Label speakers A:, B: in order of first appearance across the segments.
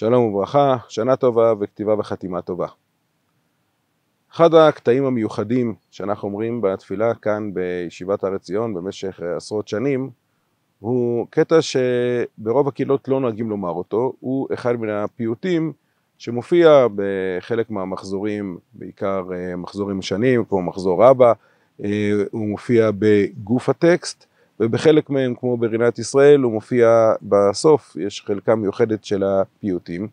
A: שלום וברכה, שנה טובה וכתיבה וחתימה טובה. אחד הקטעים המיוחדים שאנחנו אומרים בתפילה כאן בישיבת הר עציון במשך עשרות שנים הוא קטע שברוב הקהילות לא נוהגים לומר אותו, הוא אחד מן הפיוטים שמופיע בחלק מהמחזורים, בעיקר אה, מחזורים שנים כמו מחזור רבה, אה, הוא מופיע בגוף הטקסט ובחלק מהם, כמו ברינת ישראל, הוא מופיע בסוף, יש חלקה מיוחדת של הפיוטים.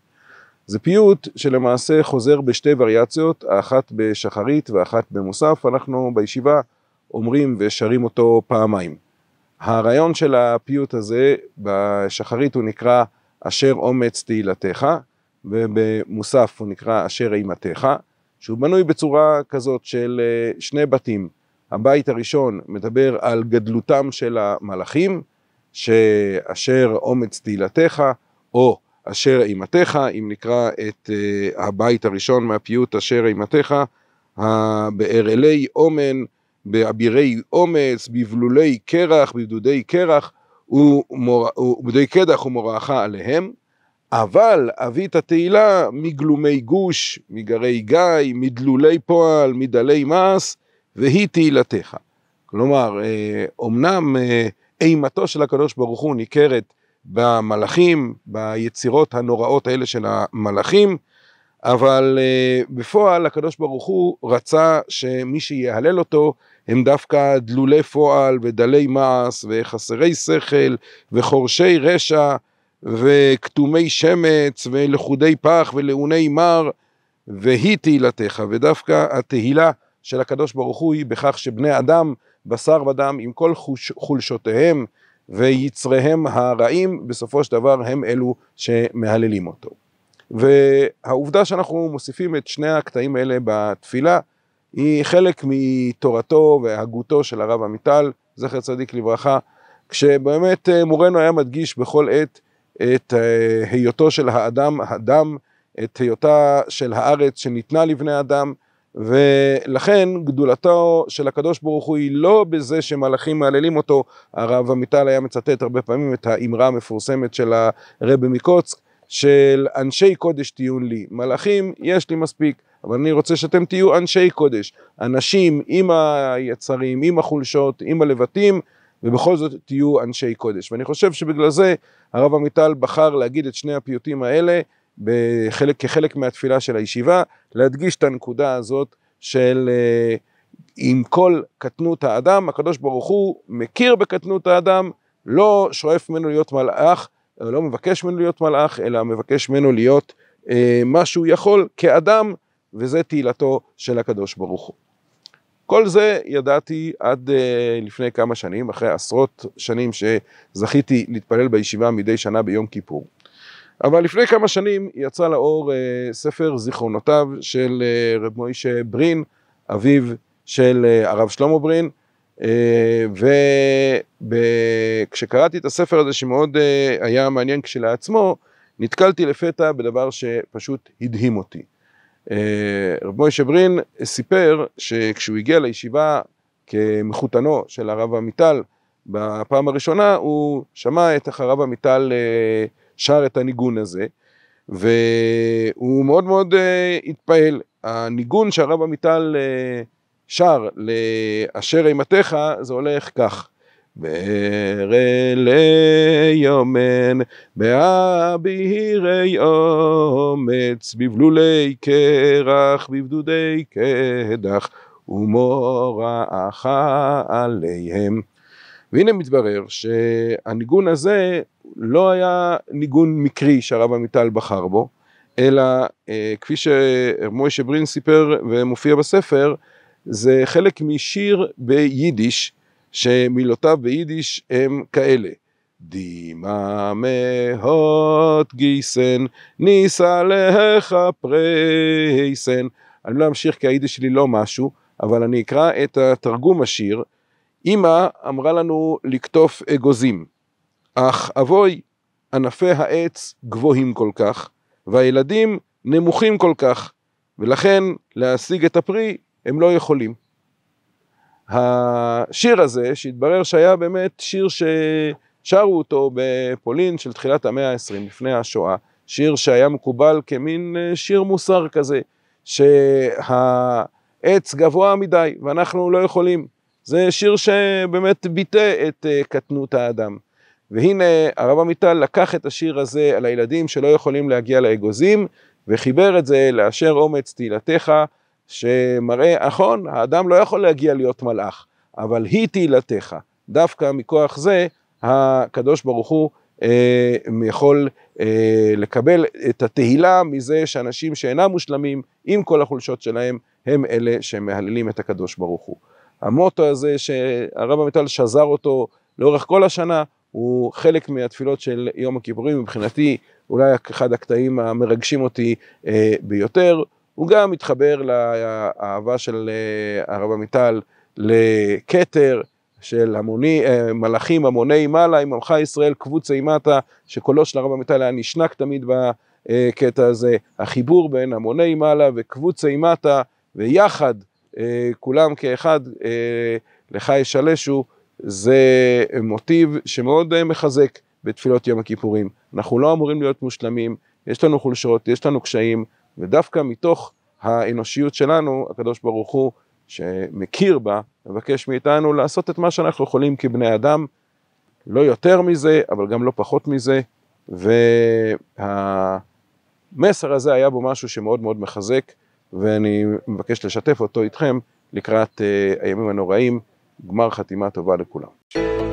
A: זה פיוט שלמעשה חוזר בשתי וריאציות, האחת בשחרית ואחת במוסף, אנחנו בישיבה אומרים ושרים אותו פעמיים. הרעיון של הפיוט הזה, בשחרית הוא נקרא אשר אומץ תהילתך, ובמוסף הוא נקרא אשר אימתך, שהוא בנוי בצורה כזאת של אה, שני בתים. הבית הראשון מדבר על גדלותם של המלאכים, שאשר אומץ תהילתך, או אשר אימתך, אם נקרא את אה, הבית הראשון מהפיוט אשר אימתך, בארלי אומן, באבירי אומץ, בבלולי קרח, בבדודי קרח, ובדי קדח ומוראך עליהם, אבל אביא את התהילה מגלומי גוש, מגרי גיא, מדלולי פועל, מדלי מעש, והיא תהילתך. כלומר, אומנם אה, אה, אימתו של הקדוש ברוך הוא ניכרת במלאכים, ביצירות הנוראות האלה של המלאכים, אבל אה, בפועל הקדוש ברוך הוא רצה שמי שיהלל אותו הם דווקא דלולי פועל ודלי מעש וחסרי שכל וחורשי רשע וכתומי שמץ ולכודי פח ולעוני מר והיא תהילתך ודווקא התהילה של הקדוש ברוך הוא היא בכך שבני אדם, בשר ודם, עם כל חוש, חולשותיהם ויצריהם הרעים, בסופו של דבר הם אלו שמהללים אותו. והעובדה שאנחנו מוסיפים את שני הקטעים האלה בתפילה, היא חלק מתורתו והגותו של הרב עמיטל, זכר צדיק לברכה, כשבאמת אה, מורנו היה מדגיש בכל עת את אה, היותו של האדם אדם, את היותה של הארץ שניתנה לבני אדם, ולכן גדולתו של הקדוש ברוך הוא היא לא בזה שמלאכים מהללים אותו, הרב עמיטל היה מצטט הרבה פעמים את האמרה המפורסמת של הרבי מקוצק, של אנשי קודש תהיו לי, מלאכים יש לי מספיק, אבל אני רוצה שאתם תהיו אנשי קודש, אנשים עם היצרים, עם החולשות, עם הלבטים, ובכל זאת תהיו אנשי קודש. ואני חושב שבגלל זה הרב עמיטל בחר להגיד את שני הפיוטים האלה, בחלק, כחלק מהתפילה של הישיבה, להדגיש את הנקודה הזאת של אה, עם כל קטנות האדם, הקדוש ברוך הוא מכיר בקטנות האדם, לא שואף ממנו להיות מלאך, לא מבקש ממנו להיות מלאך, אלא מבקש ממנו להיות אה, מה שהוא יכול כאדם, וזה תהילתו של הקדוש ברוך הוא. כל זה ידעתי עד אה, לפני כמה שנים, אחרי עשרות שנים שזכיתי להתפלל בישיבה מדי שנה ביום כיפור. אבל לפני כמה שנים יצא לאור אה, ספר זיכרונותיו של אה, רב מוישה ברין, אביו של אה, הרב שלמה ברין, אה, וכשקראתי את הספר הזה שמאוד אה, היה מעניין כשלעצמו, נתקלתי לפתע בדבר שפשוט הדהים אותי. אה, רב מוישה ברין סיפר שכשהוא הגיע לישיבה כמחותנו של הרב עמיטל בפעם הראשונה, הוא שמע את הרב עמיטל אה, שר את הניגון הזה, והוא מאוד מאוד uh, התפעל. הניגון שהרב עמיטל uh, שר לאשר אימתך, זה הולך כך. ברלי יומן, באבירי אומץ, בבלולי קרח, בבדודי קדח, ומורעך עליהם. והנה מתברר שהניגון הזה לא היה ניגון מקרי שהרב עמיטל בחר בו, אלא אה, כפי שמוישה ברין סיפר ומופיע בספר, זה חלק משיר ביידיש, שמילותיו ביידיש הם כאלה. דימה מהות גיסן, ניסה לך פרייסן. אני לא אמשיך כי היידיש שלי לא משהו, אבל אני אקרא את התרגום השיר. אמא אמרה לנו לקטוף אגוזים, אך אבוי, ענפי העץ גבוהים כל כך, והילדים נמוכים כל כך, ולכן להשיג את הפרי הם לא יכולים. השיר הזה, שהתברר שהיה באמת שיר ששרו אותו בפולין של תחילת המאה ה-20, לפני השואה, שיר שהיה מקובל כמין אה, שיר מוסר כזה, שהעץ גבוה מדי ואנחנו לא יכולים. זה שיר שבאמת ביטא את אה, קטנות האדם. והנה הרב עמיטל לקח את השיר הזה על הילדים שלא יכולים להגיע לאגוזים וחיבר את זה לאשר אומץ תהילתך שמראה, נכון, האדם לא יכול להגיע להיות מלאך, אבל היא תהילתך. דווקא מכוח זה הקדוש ברוך הוא אה, יכול אה, לקבל את התהילה מזה שאנשים שאינם מושלמים עם כל החולשות שלהם הם אלה שמהללים את הקדוש ברוך הוא. המוטו הזה שהרב עמיטל שזר אותו לאורך כל השנה, הוא חלק מהתפילות של יום הכיפורים, מבחינתי אולי אחד הקטעים המרגשים אותי אה, ביותר. הוא גם מתחבר לאהבה של אה, הרב עמיטל לכתר של המוני, אה, מלאכים המוני מעלה, עם עמך ישראל קבוצי מטה, שקולו של הרב עמיטל היה נשנק תמיד בקטע הזה, החיבור בין המוני מעלה וקבוצי מטה, ויחד אה, כולם כאחד, אה, לך ישלשו, זה מוטיב שמאוד אה, מחזק בתפילות יום הכיפורים. אנחנו לא אמורים להיות מושלמים, יש לנו חולשות, יש לנו קשיים, ודווקא מתוך האנושיות שלנו, הקדוש ברוך הוא, שמכיר בה, מבקש מאיתנו לעשות את מה שאנחנו יכולים כבני אדם, לא יותר מזה, אבל גם לא פחות מזה, וה... המסר הזה היה בו משהו שמאוד מאוד מחזק. ואני מבקש לשתף אותו איתכם לקראת אה, הימים הנוראים, גמר חתימה טובה לכולם.